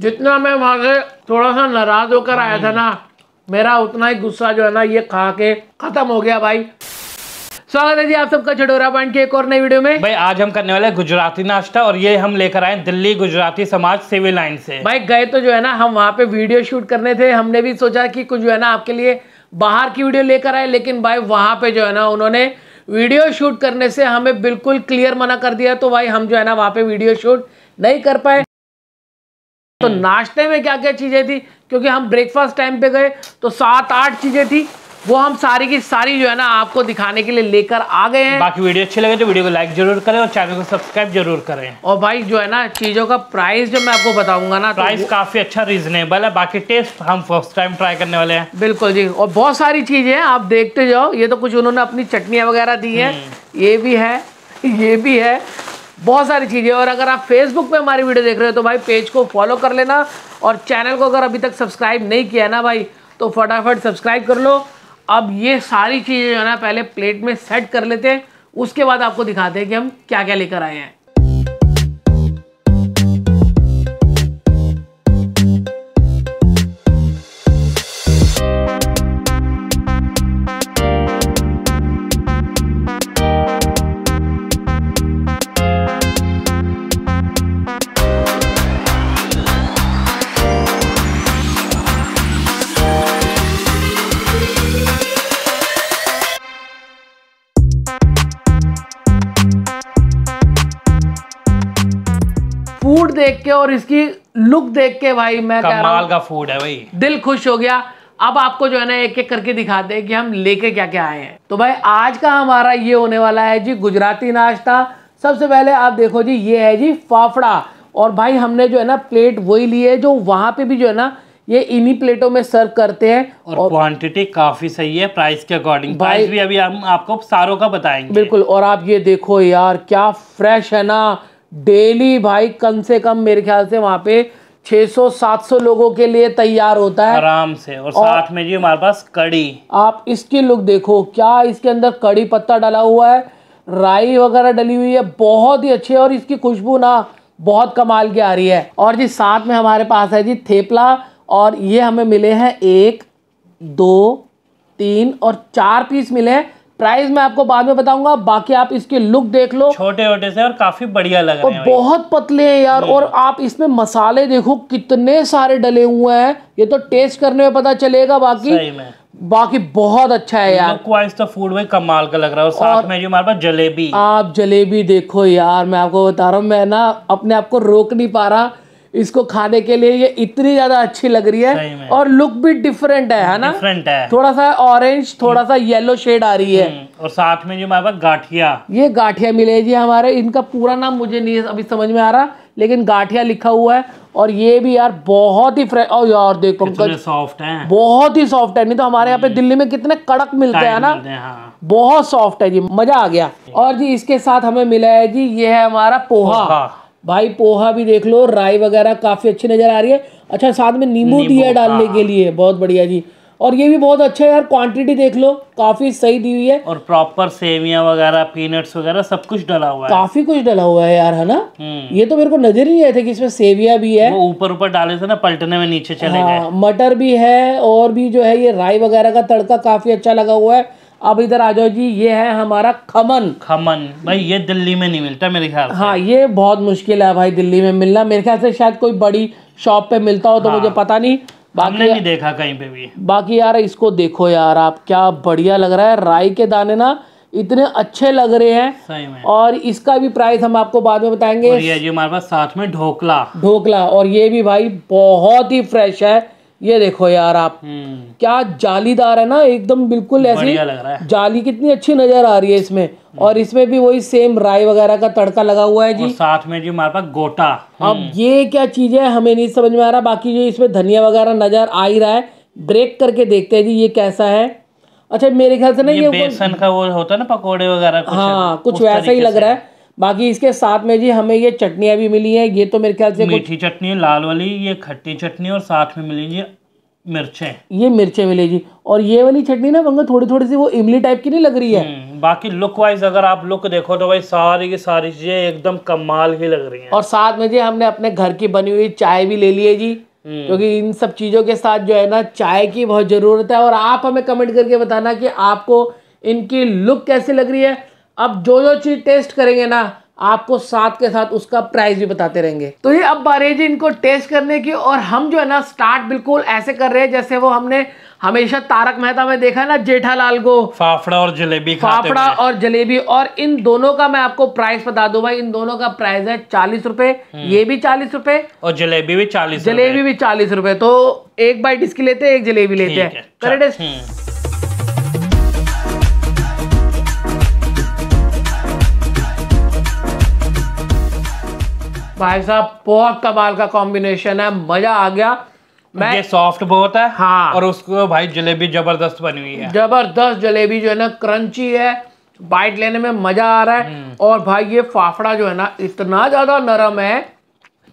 जितना मैं वहाँ से थोड़ा सा नाराज होकर आया था ना मेरा उतना ही गुस्सा जो है ना ये खा के खत्म हो गया भाई स्वागत है जी आप सबका चटोरा पॉइंट के एक और नई वीडियो में भाई आज हम करने वाले गुजराती नाश्ता और ये हम लेकर आए दिल्ली गुजराती समाज सिविल लाइन से भाई गए तो जो है ना हम वहाँ पे वीडियो शूट करने थे हमने भी सोचा कि कुछ जो है ना आपके लिए बाहर की वीडियो लेकर आए लेकिन भाई वहाँ पे जो है ना उन्होंने वीडियो शूट करने से हमें बिल्कुल क्लियर मना कर दिया तो भाई हम जो है ना वहाँ पे वीडियो शूट नहीं कर पाए तो नाश्ते में क्या क्या चीज़ें थी क्योंकि हम ब्रेकफास्ट टाइम पे गए तो सात आठ चीज़ें थी वो हम सारी की सारी जो है ना आपको दिखाने के लिए लेकर आ गए हैं बाकी वीडियो अच्छी लगे तो वीडियो को लाइक जरूर करें और चैनल को सब्सक्राइब जरूर करें और भाई जो है ना चीज़ों का प्राइस जो मैं आपको बताऊंगा ना प्राइस तो काफ़ी अच्छा रीजनेबल है बाकी टेस्ट हम फर्स्ट टाइम ट्राई करने वाले हैं बिल्कुल जी और बहुत सारी चीज़ें आप देखते जाओ ये तो कुछ उन्होंने अपनी चटनियाँ वगैरह दी है हम्म। ये भी है ये भी है बहुत सारी चीज़ें और अगर आप फेसबुक पे हमारी वीडियो देख रहे हो तो भाई पेज को फॉलो कर लेना और चैनल को अगर अभी तक सब्सक्राइब नहीं किया है ना भाई तो फटाफट सब्सक्राइब कर लो अब ये सारी चीज़ें जो है ना पहले प्लेट में सेट कर लेते हैं उसके बाद आपको दिखाते हैं कि हम क्या क्या लेकर आए हैं फूड देख के और इसकी लुक देख के भाई मैं कमाल का फूड है भाई दिल खुश हो गया अब आपको जो है ना एक एक करके दिखाते हैं कि हम लेके क्या क्या आए हैं तो भाई आज का हमारा ये होने वाला है जी गुजराती नाश्ता सबसे पहले आप देखो जी ये है जी फाफड़ा और भाई हमने जो है ना प्लेट वही ली है जो वहाँ पे भी जो है ना ये इन्हीं प्लेटों में सर्व करते हैं और, और क्वांटिटी काफी सही है प्राइस के अकॉर्डिंग प्राइस भी अभी हम आपको सारों का बताएंगे बिल्कुल और आप ये देखो यार क्या फ्रेश है ना डेली भाई कम से कम मेरे ख्याल से वहाँ पे 600-700 लोगों के लिए तैयार होता है आराम से और, और साथ में जी हमारे पास कड़ी आप इसकी लुक देखो क्या इसके अंदर कड़ी पत्ता डाला हुआ है राई वगैरह डली हुई है बहुत ही अच्छी है और इसकी खुशबू ना बहुत कमाल की आ रही है और जी साथ में हमारे पास है जी थेपला और ये हमें मिले हैं एक दो तीन और चार पीस मिले हैं प्राइस मैं आपको बाद में बताऊंगा बाकी आप इसके लुक देख लो छोटे छोटे से और काफी बढ़िया लग रहे हैं बहुत पतले हैं यार हम्म। और आप इसमें मसाले देखो कितने सारे डले हुए हैं ये तो टेस्ट करने में पता चलेगा बाकी बाकी बहुत अच्छा है यार वाइज तो फूड में कमाल का लग रहा है और साथ और में जो हमारे पास जलेबी आप जलेबी देखो यार मैं आपको बता रहा हूँ मैं ना अपने आप को रोक नहीं पा रहा इसको खाने के लिए ये इतनी ज्यादा अच्छी लग रही है और लुक भी डिफरेंट है है ना डिफरेंट है थोड़ा सा ऑरेंज हम्म। थोड़ा सा येलो शेड आ रही है हम्म, और साथ में जो हमारे पास गाठिया ये गाठिया मिलेगी हमारे इनका पूरा नाम मुझे नहीं अभी समझ में आ रहा लेकिन गाठिया लिखा हुआ है और ये भी यार बहुत ही फ्रेश और यार देखो सॉफ्ट तो है बहुत ही सॉफ्ट है नहीं तो हमारे यहाँ पे हम्म। दिल्ली में कितने कड़क मिलते हैं ना मिलते हाँ। बहुत सॉफ्ट है जी मजा आ गया और जी इसके साथ हमें मिला है जी ये है हमारा पोहा भाई पोहा भी देख लो राई वगैरह काफ़ी अच्छी नज़र आ रही है अच्छा साथ में नींबू दिया डालने हाँ। के लिए बहुत बढ़िया जी और ये भी बहुत अच्छा है यार क्वांटिटी देख लो काफी सही दी हुई है और प्रॉपर सेविया वगैरह पीनट्स वगैरह सब कुछ डला हुआ है काफी कुछ डला हुआ है यार है ना हम्म। ये तो मेरे को नजर ही नहीं आया था कि इसमें सेविया भी है वो ऊपर ऊपर डाले थे ना पलटने में नीचे चले हाँ, गए मटर भी है और भी जो है ये राई वगैरह का तड़का काफी अच्छा लगा हुआ है अब इधर आ जाओ जी ये है हमारा खमन खमन भाई ये दिल्ली में नहीं मिलता मेरे ख्याल हाँ ये बहुत मुश्किल है भाई दिल्ली में मिलना मेरे ख्याल से शायद कोई बड़ी शॉप पे मिलता हो तो हाँ। मुझे पता नहीं बाकी नहीं देखा कहीं पे भी बाकी यार इसको देखो यार आप क्या बढ़िया लग रहा है राई के दाने ना इतने अच्छे लग रहे हैं और इसका भी प्राइस हम आपको बाद में बताएंगे और ये जी हमारे पास साथ में ढोकला ढोकला और ये भी भाई बहुत ही फ्रेश है ये देखो यार आप हम्म। क्या जालीदार है ना एकदम बिल्कुल ऐसी जाली कितनी अच्छी नजर आ रही है इसमें हम्म। और इसमें भी वही सेम राय वगैरह का तड़का लगा हुआ है जी साथ में जी हमारे पास गोटा अब हम्म। ये क्या चीज है हमें नहीं समझ में आ रहा बाकी जो इसमें धनिया वगैरह नजर आ ही रहा है ब्रेक करके देखते हैं जी ये कैसा है अच्छा मेरे ख्याल से ना ये, बेसन का वो होता है ना पकौड़े वगैरह हाँ कुछ वैसा ही लग रहा है बाकी इसके साथ में जी हमें ये चटनियाँ भी मिली हैं ये तो मेरे ख्याल से मीठी चटनी लाल वाली ये खट्टी चटनी और साथ में ये मिर्चें ये मिर्चें मिलेगी और ये वाली चटनी ना बंगा थोड़ी थोड़ी सी वो इमली टाइप की नहीं लग रही है हम्म, बाकी लुक वाइज अगर आप लुक देखो तो भाई सारी की सारी चीजें एकदम कमाल की लग रही है और साथ में जी हमने अपने घर की बनी हुई चाय भी ले ली है जी हम्म। क्योंकि इन सब चीज़ों के साथ जो है ना चाय की बहुत ज़रूरत है और आप हमें कमेंट करके बताना कि आपको इनकी लुक कैसी लग रही है अब जो जो चीज़ टेस्ट करेंगे ना आपको साथ के साथ उसका प्राइस भी बताते रहेंगे तो ये अब जी इनको टेस्ट करने की और हम जो है ना स्टार्ट बिल्कुल ऐसे कर रहे हैं जैसे वो हमने हमेशा तारक मेहता में देखा ना जेठालाल को फाफड़ा और जलेबी फाफड़ा और जलेबी और इन दोनों का मैं आपको प्राइस बता दू भाई इन दोनों का प्राइस है चालीस रूपए हम्म। ये भी चालीस रूपए और जलेबी भी चालीस जलेबी भी चालीस रूपए तो एक बाइट इसकी लेते हैं एक जलेबी लेते हैं करेक्ट भाई साहब बहुत कमाल का कॉम्बिनेशन है मजा आ गया मैं ये सॉफ्ट बहुत है हाँ और उसको भाई जलेबी जबरदस्त बनी हुई है जबरदस्त जलेबी जो है ना क्रंची है बाइट लेने में मजा आ रहा है हम्म। और भाई ये फाफड़ा जो है ना इतना ज्यादा नरम है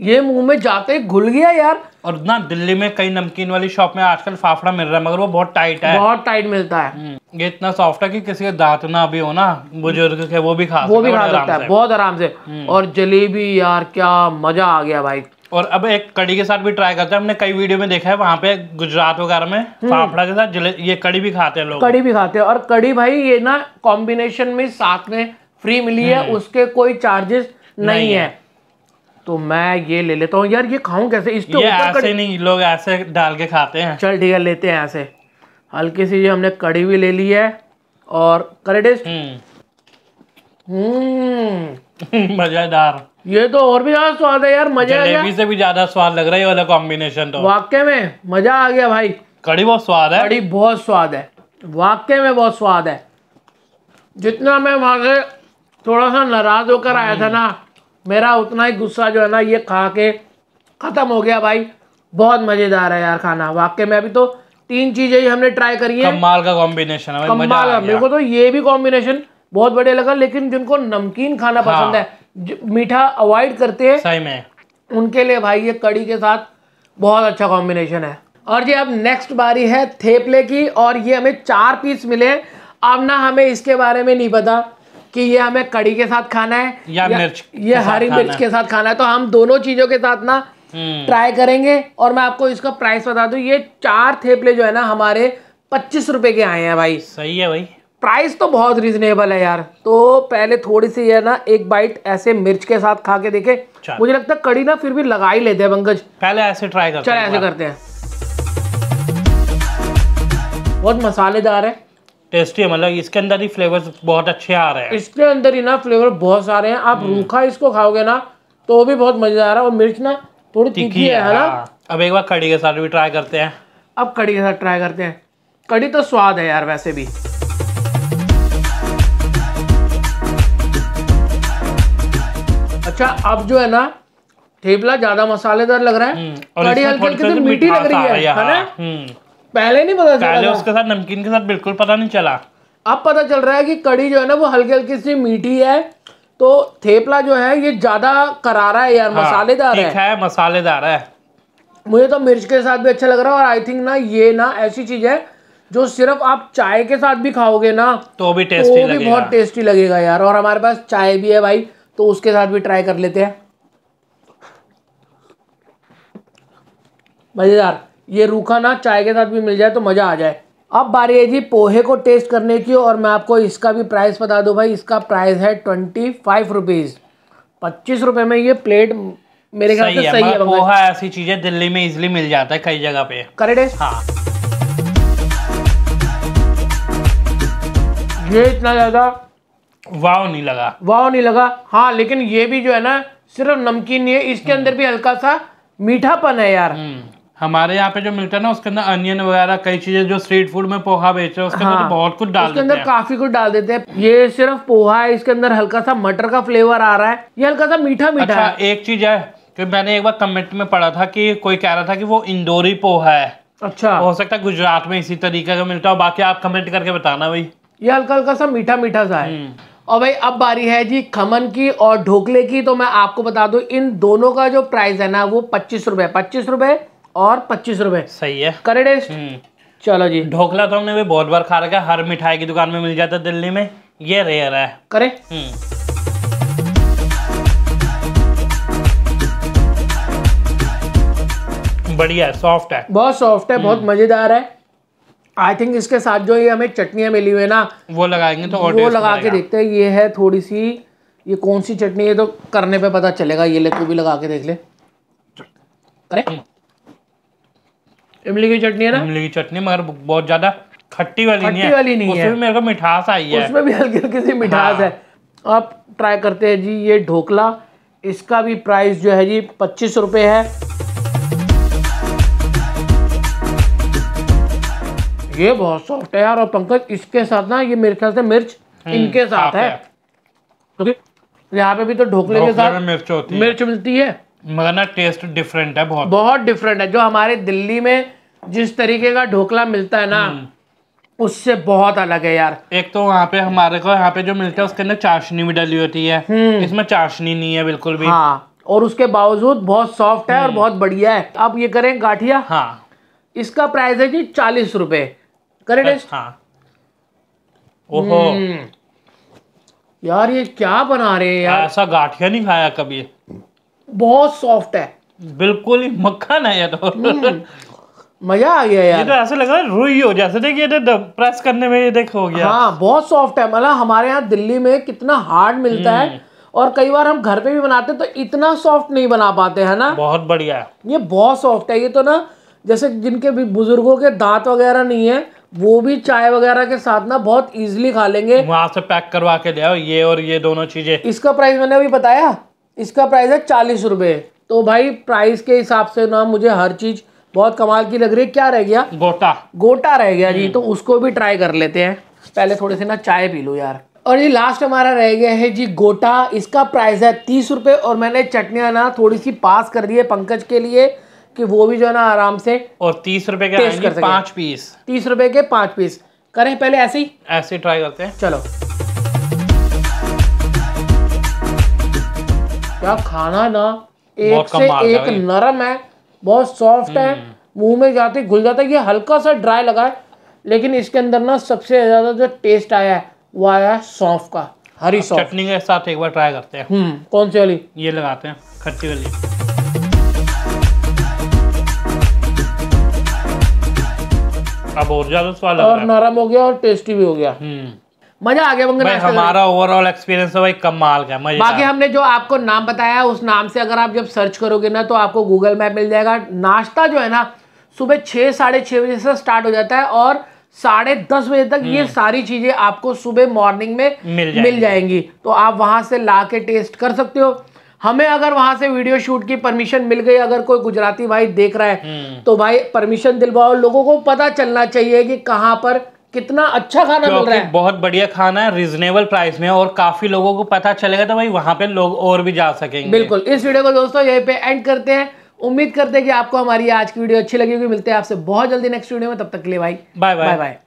ये मुंह में जाते ही घुल गया यार और ना दिल्ली में कई नमकीन वाली शॉप में आजकल फाफड़ा मिल रहा है मगर वो बहुत टाइट है बहुत टाइट मिलता है हम्म, ये इतना सॉफ्ट है कि किसी के दांत ना भी हो ना बुजुर्ग के वो भी खा वो भी खा सकता है बहुत आराम से हम्म। और जलेबी यार क्या मजा आ गया भाई और अब एक कड़ी के साथ भी ट्राई करते हैं हमने कई वीडियो में देखा है वहाँ पे गुजरात वगैरह में हम्म। फाफड़ा के साथ ये कड़ी भी खाते हैं लोग कड़ी भी खाते हैं और कड़ी भाई ये ना कॉम्बिनेशन में साथ में फ्री मिली है उसके कोई चार्जेस नहीं है तो मैं ये ले लेता हूँ यार ये खाऊं कैसे इसके ये ऐसे कर... नहीं लोग ऐसे डाल के खाते हैं चल ठीक है लेते हैं ऐसे हल्की सी ये हमने कड़ी भी ले ली है और करे हम्म। हम्म। मजेदार ये तो और भी ज्यादा स्वाद है यार मजा आ गया से भी ज्यादा स्वाद लग रहा है ये वाला कॉम्बिनेशन तो वाक्य में मजा आ गया भाई कड़ी बहुत स्वाद है कड़ी बहुत स्वाद है वाक्य में बहुत स्वाद है जितना मैं वहां से थोड़ा सा नाराज होकर आया था हम्म। ना मेरा उतना ही गुस्सा जो है ना ये खा के ख़त्म हो गया भाई बहुत मज़ेदार है यार खाना वाकई में अभी तो तीन चीज़ें ही हमने ट्राई करी है कमाल का कॉम्बिनेशन है कमाल का मेरे को तो ये भी कॉम्बिनेशन बहुत बढ़िया लगा लेकिन जिनको नमकीन खाना हाँ। पसंद है मीठा अवॉइड करते हैं सही में उनके लिए भाई ये कड़ी के साथ बहुत अच्छा कॉम्बिनेशन है और जी अब नेक्स्ट बारी है थेपले की और ये हमें चार पीस मिले अब ना हमें इसके बारे में नहीं पता कि ये हमें कड़ी के साथ खाना है या, या मिर्च ये हरी मिर्च के साथ खाना है तो हम दोनों चीजों के साथ ना ट्राई हम्म। करेंगे और मैं आपको इसका प्राइस बता दू ये चार थेपले जो है ना हमारे पच्चीस रुपए के आए हैं भाई सही है भाई प्राइस तो बहुत रीजनेबल है यार तो पहले थोड़ी सी है ना एक बाइट ऐसे मिर्च के साथ खा के देखे मुझे लगता है कड़ी ना फिर भी लगा ही लेते हैं पंकज पहले ऐसे ट्राई करते चलो ऐसे करते हैं बहुत मसालेदार है टेस्टी है मतलब इसके अंदर ही फ्लेवर्स बहुत अच्छे आ रहे हैं इसके अंदर ही ना फ्लेवर बहुत सारे हैं आप हम्म। रूखा इसको खाओगे ना तो भी बहुत मजेदार है और मिर्च ना थोड़ी तीखी है, है ना हाँ। अब एक बार कड़ी के साथ भी ट्राई करते हैं अब कड़ी के साथ ट्राई करते हैं कड़ी तो स्वाद है यार वैसे भी अच्छा अब जो है ना थेपला ज्यादा मसालेदार लग रहा है कड़ी हल्की हल्की मीठी लग रही है हाँ, हम्म। पहले नहीं पता चला पहले उसके साथ नमकीन के साथ बिल्कुल पता नहीं चला अब पता चल रहा है कि कड़ी जो है ना वो हल्की हल्की सी मीठी है तो थेपला जो है ये ज्यादा करारा है यार हाँ, मसालेदार है, है मसालेदार है मुझे तो मिर्च के साथ भी अच्छा लग रहा है और आई थिंक ना ये ना ऐसी चीज है जो सिर्फ आप चाय के साथ भी खाओगे ना तो भी टेस्टी तो भी लगेगा। बहुत टेस्टी लगेगा यार और हमारे पास चाय भी है भाई तो उसके साथ भी ट्राई कर लेते हैं मजेदार ये रूखा ना चाय के साथ भी मिल जाए तो मज़ा आ जाए अब बारी है जी पोहे को टेस्ट करने की और मैं आपको इसका भी प्राइस बता दूँ भाई इसका प्राइस है ट्वेंटी फाइव रुपीज़ पच्चीस रुपये में ये प्लेट मेरे ख्याल से सही है पोहा ऐसी चीज़ें दिल्ली में इजिली मिल जाता है कई जगह पे करेक्ट है हाँ ये इतना ज़्यादा वाव नहीं लगा वाव नहीं लगा हाँ लेकिन ये भी जो है ना सिर्फ नमकीन नहीं है इसके हम्म। अंदर भी हल्का सा मीठापन है यार हम्म। हमारे यहाँ पे जो मिलता है ना उसके अंदर अनियन वगैरह कई चीजें जो स्ट्रीट फूड में पोहा बेच रहे हैं उसके तो हाँ, तो बहुत कुछ डाल उसके अंदर काफी कुछ डाल देते हैं ये सिर्फ पोहा है इसके अंदर हल्का सा मटर का फ्लेवर आ रहा है ये हल्का सा मीठा मीठा अच्छा, है एक चीज है कि मैंने एक बार कमेंट में पढ़ा था की कोई कह रहा था की वो इंदोरी पोहा है अच्छा हो सकता है गुजरात में इसी तरीके का मिलता हो बाकी आप कमेंट करके बताना भाई ये हल्का हल्का सा मीठा मीठा सा है हम्म। और भाई अब बारी है जी खमन की और ढोकले की तो मैं आपको बता दूं इन दोनों का जो प्राइस है ना वो पच्चीस रुपए पच्चीस रुपए और पच्चीस रुपए सही है करेडेस्ट हम्म। चलो जी ढोकला तो हमने भी बहुत बार खा रखा हर मिठाई की दुकान में मिल जाता है दिल्ली में ये रेयर है करे हम्म। बढ़िया है सॉफ्ट है बहुत सॉफ्ट है बहुत हम्म। मजेदार है आई थिंक इसके साथ जो ये हमें चटनियां मिली हुई है ना वो लगाएंगे तो और वो लगा के देखते हैं ये है थोड़ी सी ये कौन सी चटनी है तो करने पे पता चलेगा ये ले तू भी लगा के देख ले करे इमली की चटनी है ना इमली की चटनी मगर बहुत ज्यादा खट्टी वाली खट्टी नहीं है वाली नहीं उसमें है। मेरे को मिठास आई है उसमें भी हल्की हल्की सी मिठास हाँ। है आप ट्राई करते हैं जी ये ढोकला इसका भी प्राइस जो है जी पच्चीस रुपये है ये बहुत सॉफ्ट है यार और पंकज इसके साथ ना ये मेरे ख्याल से मिर्च हम्म, इनके साथ है क्योंकि यहाँ पे भी तो ढोकले के साथ मिर्च मिलती है मगर ना टेस्ट डिफरेंट है बहुत बहुत डिफरेंट है जो हमारे दिल्ली में जिस तरीके का ढोकला मिलता है ना हम्म। उससे बहुत अलग है यार एक तो वहाँ पे हमारे को यहाँ पे जो मिलता है उसके अंदर चाशनी भी डली होती है हम्म। इसमें चाशनी नहीं है बिल्कुल भी हाँ और उसके बावजूद बहुत सॉफ्ट है और हम्म। बहुत बढ़िया है आप ये करें गाठिया हाँ इसका प्राइस है जी चालीस रूपए करें अच्छा, हाँ ओहो यार ये क्या बना रहे हैं यार ऐसा गाठिया नहीं खाया कभी बहुत सॉफ्ट है बिल्कुल ही मक्खन है ये तो हम्म, मजा आ गया यार ये तो ऐसे लग रहा है रुई हो जैसे देखिए प्रेस करने में ये देख हो गया हाँ बहुत सॉफ्ट है मतलब हमारे यहाँ दिल्ली में कितना हार्ड मिलता है हम्म। और कई बार हम घर पे भी बनाते हैं तो इतना सॉफ्ट नहीं बना पाते है ना बहुत बढ़िया है ये बहुत सॉफ्ट है ये तो ना जैसे जिनके भी बुजुर्गों के दांत वगैरह नहीं है वो भी चाय वगैरह के साथ ना बहुत इजीली खा लेंगे वहां से पैक करवा के दे ये और ये दोनों चीजें इसका प्राइस मैंने अभी बताया इसका प्राइस है चालीस रुपये तो भाई प्राइस के हिसाब से ना मुझे हर चीज़ बहुत कमाल की लग रही है क्या रह गया गोटा गोटा रह गया जी हम्म। तो उसको भी ट्राई कर लेते हैं पहले थोड़े से ना चाय पी लो यार और ये लास्ट हमारा रह गया है जी गोटा इसका प्राइस है तीस रुपये और मैंने चटनियाँ ना थोड़ी सी पास कर दी है पंकज के लिए कि वो भी जो है ना आराम से और तीस रुपये के पाँच पीस तीस रुपये के पाँच पीस करें पहले ऐसे ही ऐसे ट्राई करते हैं चलो क्या तो खाना ना एक से एक नरम है बहुत सॉफ्ट है हम्म। मुंह में जाते घुल जाता है ये हल्का सा ड्राई लगा है लेकिन इसके अंदर ना सबसे ज्यादा जो टेस्ट आया है वो आया है सौंफ का हरी सौंफ चटनी के साथ एक बार ट्राई करते हैं हम्म कौन सी वाली ये लगाते हैं खट्टी वाली अब और ज्यादा स्वाद और नरम हो गया और टेस्टी भी हो गया हम्म मजा आ गया बंगर हमारा ओवरऑल एक्सपीरियंस तो भाई कमाल का मजा बाकी हमने जो आपको नाम बताया उस नाम से अगर आप जब सर्च करोगे ना तो आपको गूगल मैप मिल जाएगा नाश्ता जो है ना सुबह छः साढ़े छः बजे से स्टार्ट हो जाता है और साढ़े दस बजे तक ये हम्म। सारी चीज़ें आपको सुबह मॉर्निंग में मिल जाएंगी।, मिल जाएंगी तो आप वहां से ला के टेस्ट कर सकते हो हमें अगर वहां से वीडियो शूट की परमिशन मिल गई अगर कोई गुजराती भाई देख रहा है हम्म। तो भाई परमिशन दिलवाओ लोगों को पता चलना चाहिए कि कहाँ पर कितना अच्छा खाना मिल रहा है बहुत बढ़िया खाना है रिजनेबल प्राइस में और काफी लोगों को पता चलेगा तो भाई वहाँ पे लोग और भी जा सकेंगे बिल्कुल इस वीडियो को दोस्तों यहीं पे एंड करते हैं उम्मीद करते हैं कि आपको हमारी आज की वीडियो अच्छी लगी होगी मिलते हैं आपसे बहुत जल्दी नेक्स्ट वीडियो में तब तक के लिए भाई बाय बाय बाय